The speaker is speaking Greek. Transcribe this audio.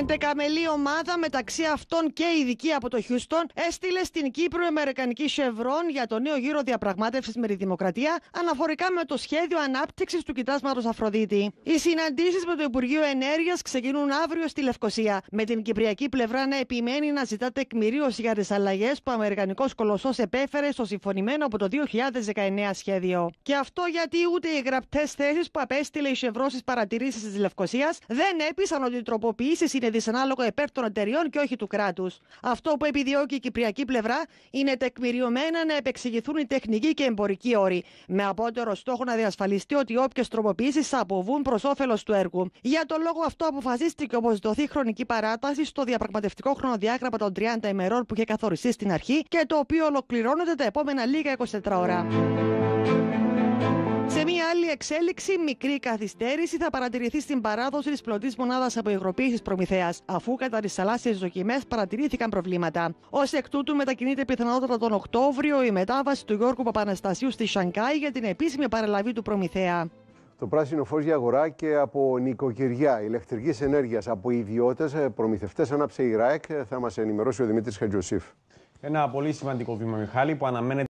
Εντεκαμελή ομάδα μεταξύ αυτών και ειδική από το Χιούστον έστειλε στην Κύπρο Αμερικανική Σευρών για το νέο γύρο διαπραγμάτευσης με τη Δημοκρατία αναφορικά με το σχέδιο ανάπτυξης του κοιτάσματος Αφροδίτη. Οι συναντήσεις με το Υπουργείο Ενέργειας ξεκινούν αύριο στη Λευκοσία, με την Κυπριακή πλευρά να επιμένει να ζητά τεκμηρίωση για τις αλλαγές που ο Αμερικανικός κολοσσός επέφερε στο συμφωνημένο από το 2019 σχέδιο. Και αυτό γιατί ούτε οι γραπτές θέσεις που απέστειλε η Σευρών στις παρατηρήσεις της Λευκοσίας δεν έπεισαν ότι οι τροποποιήσεις είναι είναι δυσανάλογο υπέρ των εταιριών και όχι του κράτους. Αυτό που επιδιώκει η κυπριακή πλευρά είναι τεκμηριωμένα να επεξηγηθούν οι τεχνικοί και εμπορικοί όροι, με απότερο στόχο να διασφαλιστεί ότι όποιες τροποποιήσεις αποβούν προς όφελος του έργου. Για τον λόγο αυτό, αποφασίστηκε όπως δοθεί χρονική παράταση στο διαπραγματευτικό χρονοδιάγραμμα των 30 ημερών που είχε καθοριστεί στην αρχή και το οποίο ολοκληρώνεται τα επόμενα λίγα 24 ώρα. Σε μια άλλη εξέλιξη, μικρή καθυστέρηση θα παρατηρηθεί στην παράδοση της πλωτής μονάδας υγροποίησης προμηθείας, αφού κατά τις θαλάσσιες δοκιμές παρατηρήθηκαν προβλήματα. Ως εκ τούτου, μετακινείται πιθανότατα τον Οκτώβριο η μετάβαση του Γιώργου Παπαναστασίου στη Σανκάη για την επίσημη παραλαβή του Προμηθέα. Το πράσινο φως για αγορά και από νοικοκυριά ηλεκτρικής ενέργειας από ιδιώτες, προμηθευτές ανάψε η ΡΑΕΚ θα μας ενημερώσει ο Δημήτρης Χατζοσύφ. Ένα πολύ σημαντικό βήμα Μιχάλη που αναμένεται